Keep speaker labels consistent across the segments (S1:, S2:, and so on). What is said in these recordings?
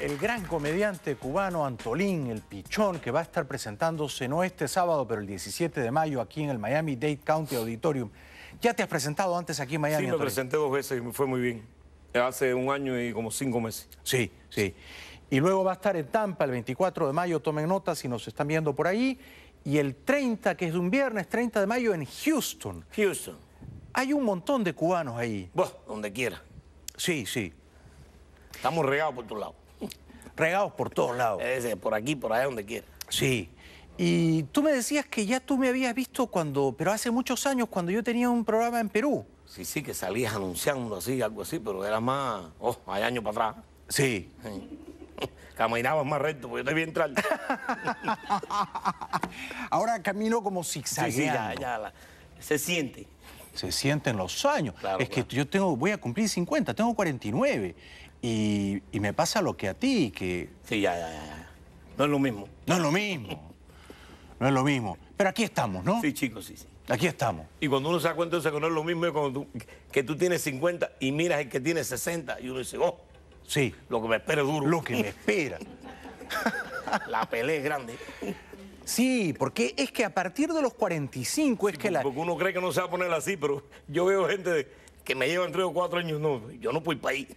S1: el gran comediante cubano Antolín El Pichón, que va a estar presentándose no este sábado, pero el 17 de mayo aquí en el Miami Dade County Auditorium. Ya te has presentado antes
S2: aquí en Miami. Sí, lo presenté dos veces y me fue muy bien. Hace un año y como cinco meses. Sí,
S1: sí. Y luego va a estar en Tampa el 24 de mayo, tomen nota si nos están viendo por ahí. Y el 30, que es un viernes, 30 de mayo en Houston. Houston. Hay un montón
S2: de cubanos ahí. Bueno, donde quiera. Sí, sí. Estamos regados por tu lado regados por todos lados. por aquí, por allá, donde quiera. Sí. Y
S1: tú me decías que ya tú me habías visto cuando, pero hace muchos años, cuando yo tenía un programa en Perú.
S2: Sí, sí, que salías anunciando así, algo así, pero era más, oh, hay años para atrás. Sí. Caminabas más recto, porque yo te vi entrar. Ahora
S1: camino como zigzagueando. Sí, sí, ya, ya,
S2: se siente se sienten los
S1: años. es que yo tengo, voy a cumplir 50, tengo 49. Y, me pasa lo
S2: que a ti, que... Sí, ya, ya, ya. No es lo mismo. No es lo mismo. no es lo mismo. Pero aquí estamos, ¿no? Sí, chicos, sí, sí. Aquí estamos. Y cuando uno se da cuenta eso que no es lo mismo que tú tienes 50 y miras el que tiene 60 y uno dice, oh, sí. lo que me espera es duro. Lo que me espera. La pelea es grande. Sí, porque es que a partir de los 45 es que la... Porque uno cree que no se va a poner así, pero yo veo gente que me lleva entre o cuatro años, no, yo no ir para ahí.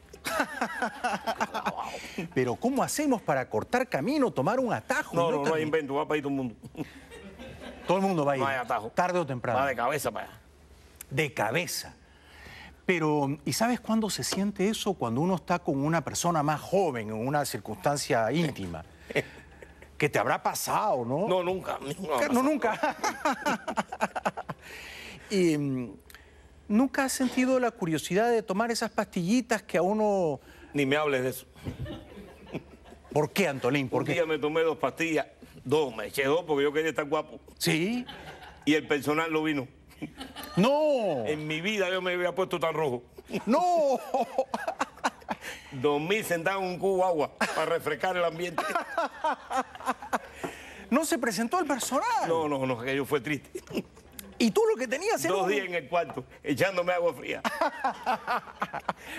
S1: pero ¿cómo hacemos para cortar camino, tomar un
S2: atajo? No, no, no, hay invento, va para ahí todo el mundo. Todo el mundo va a ir. No hay atajo. Tarde o temprano. Va de cabeza para De cabeza.
S1: Pero, ¿y sabes cuándo se siente eso? Cuando uno está con una persona más joven, en una circunstancia íntima.
S2: que te habrá pasado, ¿no? No, nunca. nunca no,
S1: nunca. y, mm, ¿Nunca has sentido la curiosidad de tomar esas pastillitas que a uno...
S2: Ni me hables de eso. ¿Por qué, Antolín? ¿Por Un día me tomé dos pastillas, dos, me eché dos porque yo quería estar guapo. ¿Sí? Y el personal lo vino. ¡No! En mi vida yo me había puesto tan rojo. ¡No! Dos mil centavos un cubo agua para refrescar el ambiente. ¿No se presentó el personal? No, no, no, aquello fue triste. ¿Y tú lo que tenías era Dos días en el cuarto, echándome agua fría.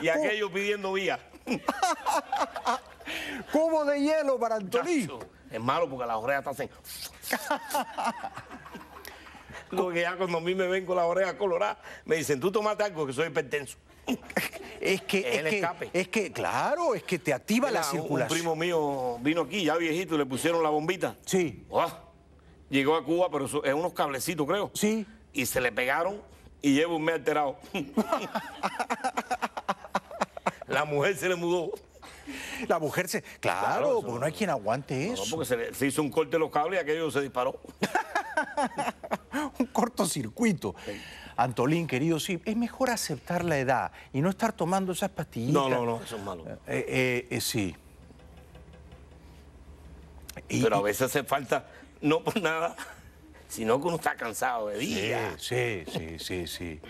S2: y aquello pidiendo vía. Cubo de hielo para Antolí. Es malo porque las orejas están... Porque ya cuando a mí me ven con las orejas coloradas, me dicen, tú tomate algo que soy hipertenso. Es que, es que, claro, es que te activa la circulación. Un primo mío vino aquí, ya viejito, y le pusieron la bombita. Sí. Ah, llegó a Cuba, pero es unos cablecitos, creo. Sí. Y se le pegaron y lleva un mes alterado. la mujer se le mudó. La mujer se. Claro, porque no hay quien aguante eso. porque se, se hizo un corte de los cables y aquello se disparó.
S1: cortocircuito. Antolín, querido, sí, es mejor aceptar la edad y no estar tomando esas pastillitas. No, no, no, eso es
S2: malo. Eh, eh, eh, sí. Pero a veces hace falta, no por nada, sino que uno está cansado de día.
S1: Sí, sí, sí, sí.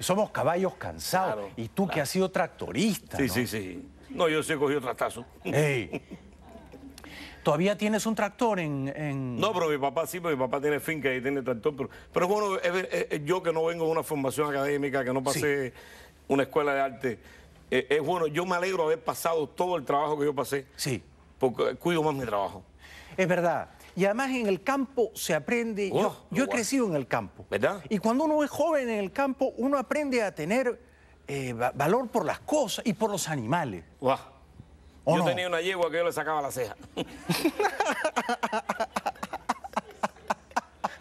S1: Somos
S2: caballos cansados. y tú que has sido tractorista. Sí, sí, sí. No, yo sí he cogido TRASTAZO. Ey.
S1: ¿Todavía tienes un tractor en, No,
S2: pero mi papá sí, pero mi papá tiene finca y tiene tractor. Pero, pero bueno, yo que no vengo de una formación académica, que no pasé una escuela de arte, eh, es bueno, yo me alegro de haber pasado todo el trabajo que yo pasé. Sí. Porque cuido más mi trabajo.
S1: Es verdad. Y además en el campo se aprende. yo, oh, he crecido
S2: en el campo. ¿Verdad?
S1: Y cuando uno es joven en el campo, uno aprende a tener eh, valor por las cosas y por los animales. Wow
S2: yo tenía una yegua que yo le sacaba la ceja.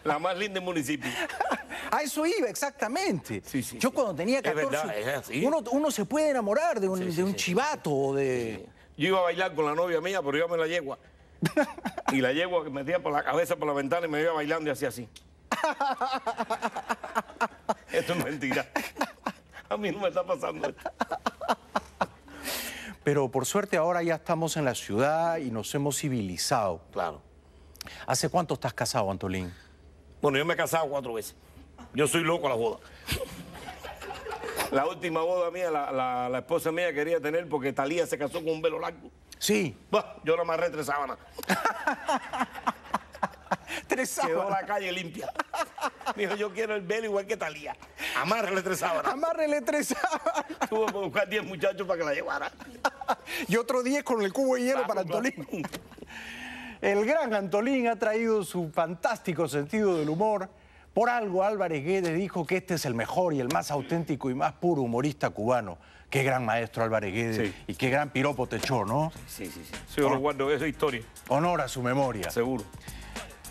S2: la más linda del municipio.
S1: A eso iba, exactamente. yo cuando tenía 14, es verdad, es Uno, se puede enamorar de un, chivato o de...
S2: Yo iba a bailar con la novia mía, pero yo me la yegua. y la yegua que metía por la cabeza por la ventana y me iba bailando y hacía así. esto es mentira. A mí no me está pasando esto.
S1: Pero por suerte ahora ya estamos en la ciudad y nos hemos civilizado. Claro. ¿Hace cuánto estás casado, Antolín?
S2: Bueno, yo me he casado cuatro veces. Yo soy loco a la boda. La última boda mía, la, esposa mía quería tener porque Talía se casó con un velo largo. Sí. yo la amarré tres sábanas. tres sábanas. Quedó la calle limpia. dijo, yo quiero el velo igual que Talía. Amárrele tres sábanas. Amárrele tres sábanas. Tuvo que buscar diez muchachos para que la llevara.
S1: y otro 10 con el cubo de hielo para Antolín. El gran Antolín ha traído su fantástico sentido del humor. Por algo Álvarez Guedes dijo que este es el mejor y el más auténtico y más puro humorista cubano. Qué gran maestro Álvarez Guedes y qué gran piropo te echó, ¿no?
S2: Sí, sí, sí. Sí, lo guardo, historia. Honor a su memoria. Seguro.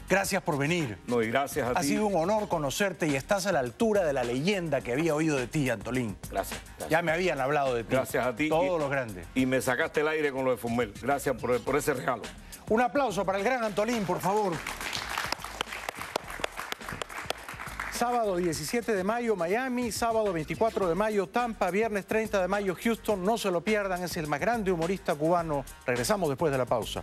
S2: Gracias por venir. No, y gracias a ti. Ha sido
S1: un honor conocerte y estás a la altura de la leyenda que había oído de ti,
S2: Antolín. Gracias. Ya me habían hablado de ti. Gracias a ti. Todos los grandes. Y me sacaste el aire con lo de Fumel. Gracias por ese regalo.
S1: Un aplauso para el gran Antolín, por favor. Sábado 17 de mayo Miami, sábado 24 de mayo Tampa, viernes 30 de mayo Houston. No se lo pierdan, es el más grande humorista cubano. Regresamos después de la pausa.